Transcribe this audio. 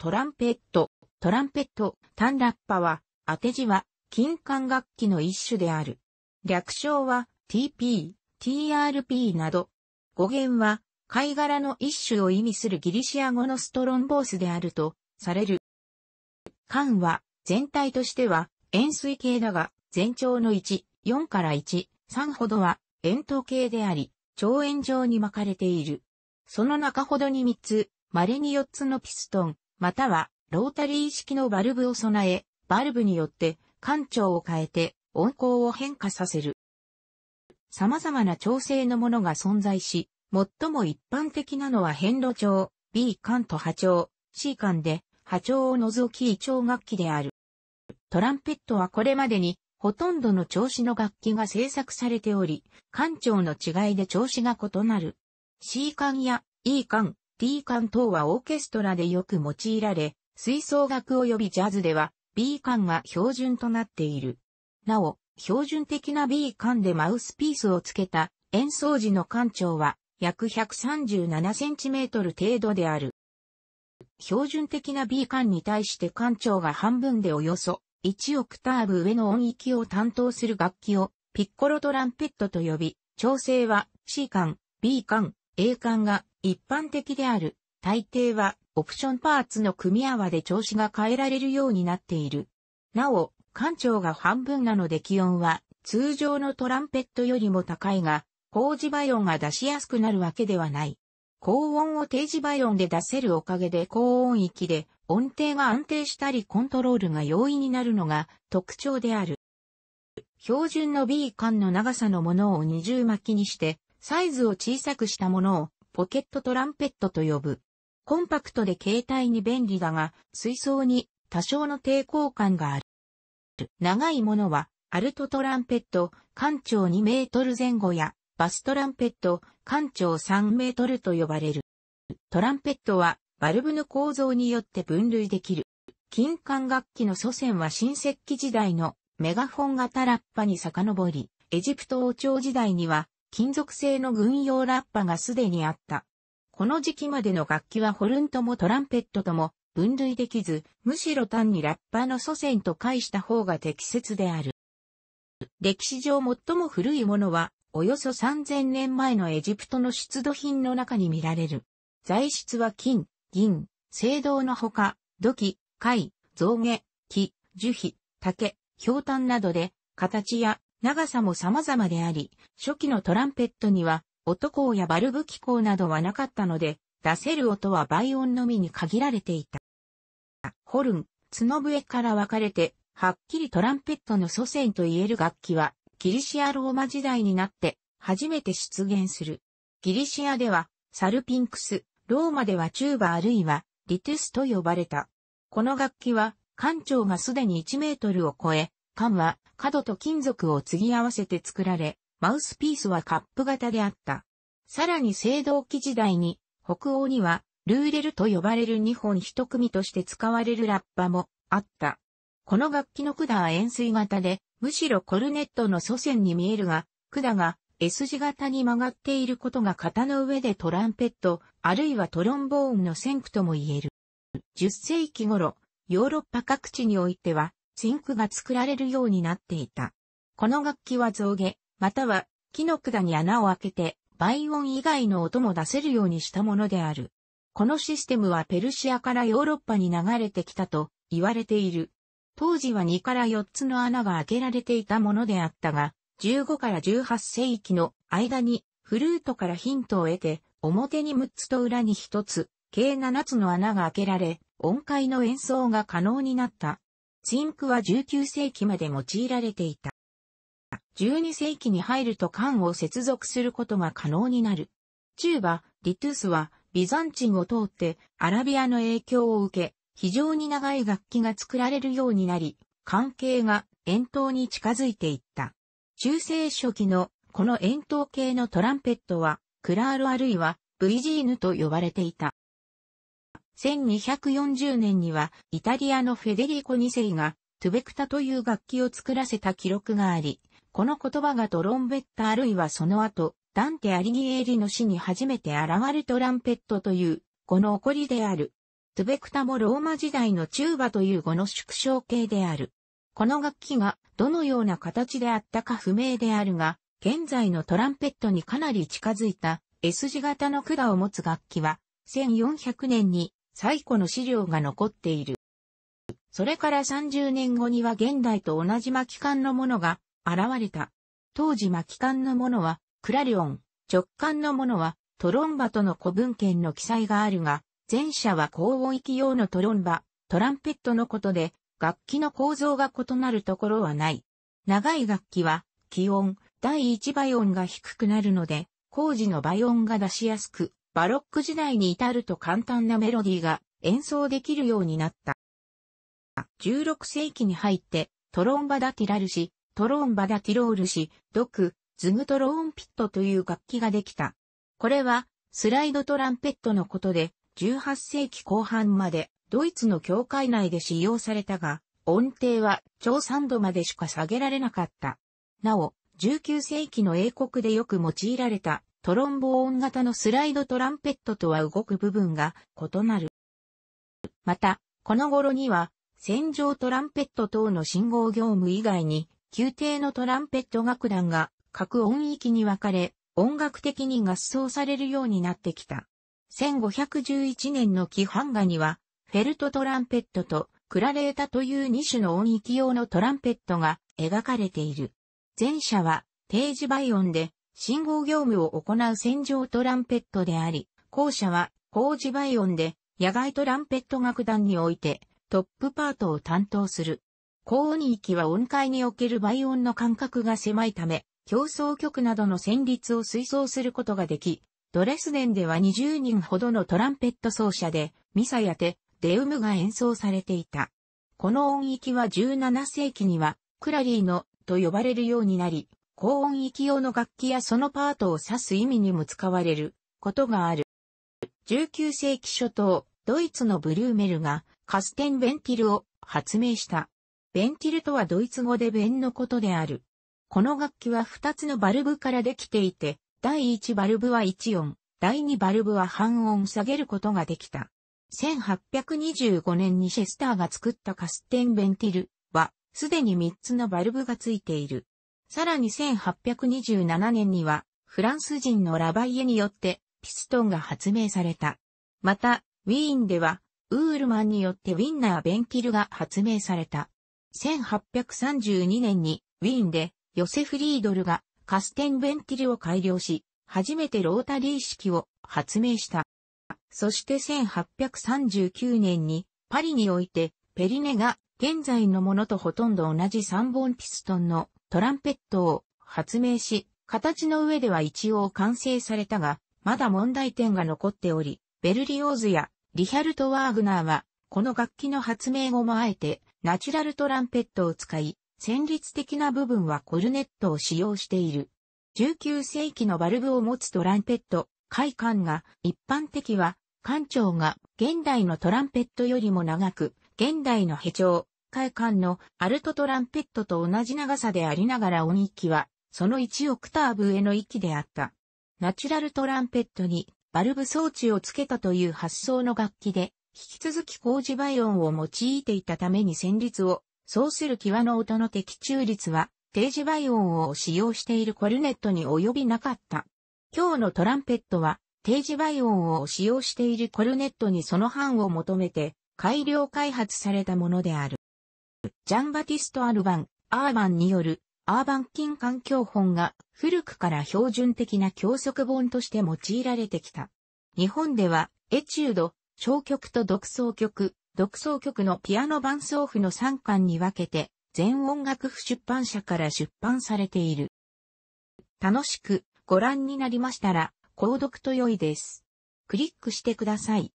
トランペット。トランペット、タンラッパは、当て字は、金管楽器の一種である。略称は、TP、TRP など。語源は、貝殻の一種を意味するギリシア語のストロンボースであると、される。管は、全体としては、円錐形だが、全長の1、4から1、3ほどは、円筒形であり、長円状に巻かれている。その中ほどに3つ、稀に4つのピストン、またはロータリー式のバルブを備え、バルブによって艦長を変えて温光を変化させる。様々な調整のものが存在し、最も一般的なのは変路調、B 管と波長、C 管で波長を除き異調楽器である。トランペットはこれまでにほとんどの調子の楽器が製作されており、艦長の違いで調子が異なる。C 管や E 管、D 管等はオーケストラでよく用いられ、吹奏楽及びジャズでは B 管が標準となっている。なお、標準的な B 管でマウスピースをつけた演奏時の管長は約 137cm 程度である。標準的な B 管に対して管長が半分でおよそ1オクターブ上の音域を担当する楽器をピッコロトランペットと呼び、調整は C 管、B 管、A 管が一般的である。大抵は、オプションパーツの組み合わで調子が変えられるようになっている。なお、艦長が半分なので気温は、通常のトランペットよりも高いが、高事倍音が出しやすくなるわけではない。高音を定時倍音で出せるおかげで高音域で音程が安定したりコントロールが容易になるのが特徴である。標準の B 管の長さのものを二重巻きにして、サイズを小さくしたものをポケットトランペットと呼ぶ。コンパクトで携帯に便利だが、水槽に多少の抵抗感がある。長いものは、アルトトランペット、艦長2メートル前後や、バストランペット、艦長3メートルと呼ばれる。トランペットは、バルブの構造によって分類できる。金管楽器の祖先は新石器時代のメガフォン型ラッパに遡り、エジプト王朝時代には金属製の軍用ラッパがすでにあった。この時期までの楽器はホルンともトランペットとも分類できず、むしろ単にラッパの祖先と解した方が適切である。歴史上最も古いものは、およそ3000年前のエジプトの出土品の中に見られる。材質は金、銀、青銅のほか、土器、貝、象牙、木、樹皮、竹、氷炭などで、形や長さも様々であり、初期のトランペットには、音高やバルブ機構などはなかったので、出せる音は倍音のみに限られていた。ホルン、角笛から分かれて、はっきりトランペットの祖先と言える楽器は、ギリシアローマ時代になって、初めて出現する。ギリシアでは、サルピンクス、ローマではチューバあるいは、リトゥスと呼ばれた。この楽器は、艦長がすでに1メートルを超え、缶は角と金属を継ぎ合わせて作られ、マウスピースはカップ型であった。さらに青銅器時代に、北欧にはルーレルと呼ばれる2本1組として使われるラッパもあった。この楽器の管は円錐型で、むしろコルネットの祖先に見えるが、管が S 字型に曲がっていることが型の上でトランペット、あるいはトロンボーンの先駆とも言える。10世紀頃、ヨーロッパ各地においては、シンクが作られるようになっていた。この楽器は造毛、または木の管に穴を開けて倍音以外の音も出せるようにしたものである。このシステムはペルシアからヨーロッパに流れてきたと言われている。当時は2から4つの穴が開けられていたものであったが、15から18世紀の間にフルートからヒントを得て、表に6つと裏に1つ、計7つの穴が開けられ、音階の演奏が可能になった。チンクは19世紀まで用いられていた。12世紀に入ると缶を接続することが可能になる。チューバ、リトゥースはビザンチンを通ってアラビアの影響を受け、非常に長い楽器が作られるようになり、関係が円筒に近づいていった。中世初期のこの円筒系のトランペットは、クラールあるいはブジーヌと呼ばれていた。1240年にはイタリアのフェデリコ2世がトゥベクタという楽器を作らせた記録があり、この言葉がトロンベッタあるいはその後、ダンテ・アリギエーリの死に初めて現るトランペットというこの起こりである。トゥベクタもローマ時代のチューバという語の縮小形である。この楽器がどのような形であったか不明であるが、現在のトランペットにかなり近づいた S 字型の管を持つ楽器は、1400年に最古の資料が残っている。それから30年後には現代と同じ巻管のものが現れた。当時巻管のものはクラリオン、直管のものはトロンバとの古文献の記載があるが、前者は高音域用のトロンバ、トランペットのことで、楽器の構造が異なるところはない。長い楽器は、気温、第1倍音が低くなるので、工事の倍音が出しやすく、バロック時代に至ると簡単なメロディーが演奏できるようになった。16世紀に入って、トロンバダティラルシ、トロンバダティロールシ、ドク、ズグトローンピットという楽器ができた。これは、スライドトランペットのことで、18世紀後半まで、ドイツの教会内で使用されたが、音程は超3度までしか下げられなかった。なお、19世紀の英国でよく用いられたトロンボーン型のスライドトランペットとは動く部分が異なる。また、この頃には、戦場トランペット等の信号業務以外に、宮廷のトランペット楽団が各音域に分かれ、音楽的に合奏されるようになってきた。1511年のキハ画には、フェルトトランペットとクラレータという2種の音域用のトランペットが描かれている。前者は定時倍音で信号業務を行う戦場トランペットであり、後者は工事バイオンで野外トランペット楽団においてトップパートを担当する。高音域は音階における倍音の間隔が狭いため、競争曲などの旋律を推奏することができ、ドレスデンでは20人ほどのトランペット奏者で、ミサやテ、デウムが演奏されていた。この音域は17世紀には、クラリーノと呼ばれるようになり、高音域用の楽器やそのパートを指す意味にも使われることがある。19世紀初頭、ドイツのブルーメルがカステンベンティルを発明した。ベンティルとはドイツ語で弁のことである。この楽器は2つのバルブからできていて、第1バルブは1音、第2バルブは半音下げることができた。1825年にシェスターが作ったカステンベンティルは、すでに3つのバルブがついている。さらに1827年には、フランス人のラバイエによって、ピストンが発明された。また、ウィーンでは、ウールマンによってウィンナー・ベンキルが発明された。1832年に、ウィーンで、ヨセフ・リードルが、カステン・ベンキルを改良し、初めてロータリー式を発明した。そして1839年に、パリにおいて、ペリネが、現在のものとほとんど同じ3本ピストンのトランペットを発明し、形の上では一応完成されたが、まだ問題点が残っており、ベルリオーズやリヒャルト・ワーグナーは、この楽器の発明後もあえて、ナチュラルトランペットを使い、旋律的な部分はコルネットを使用している。19世紀のバルブを持つトランペット、快管が、一般的は、艦長が現代のトランペットよりも長く、現代のヘチョウ、回間のアルトトランペットと同じ長さでありながら音域は、その1オクターブ上の域であった。ナチュラルトランペットにバルブ装置をつけたという発想の楽器で、引き続き工事倍音を用いていたために旋律を、そうする際の音の的中率は、定時倍音を使用しているコルネットに及びなかった。今日のトランペットは、定時倍音を使用しているコルネットにその範を求めて、改良開発されたものである。ジャンバティスト・アルバン、アーマンによる、アーバン金環境本が古くから標準的な教則本として用いられてきた。日本では、エチュード、小曲と独奏曲、独奏曲のピアノ伴奏譜の3巻に分けて、全音楽譜出版社から出版されている。楽しくご覧になりましたら、購読と良いです。クリックしてください。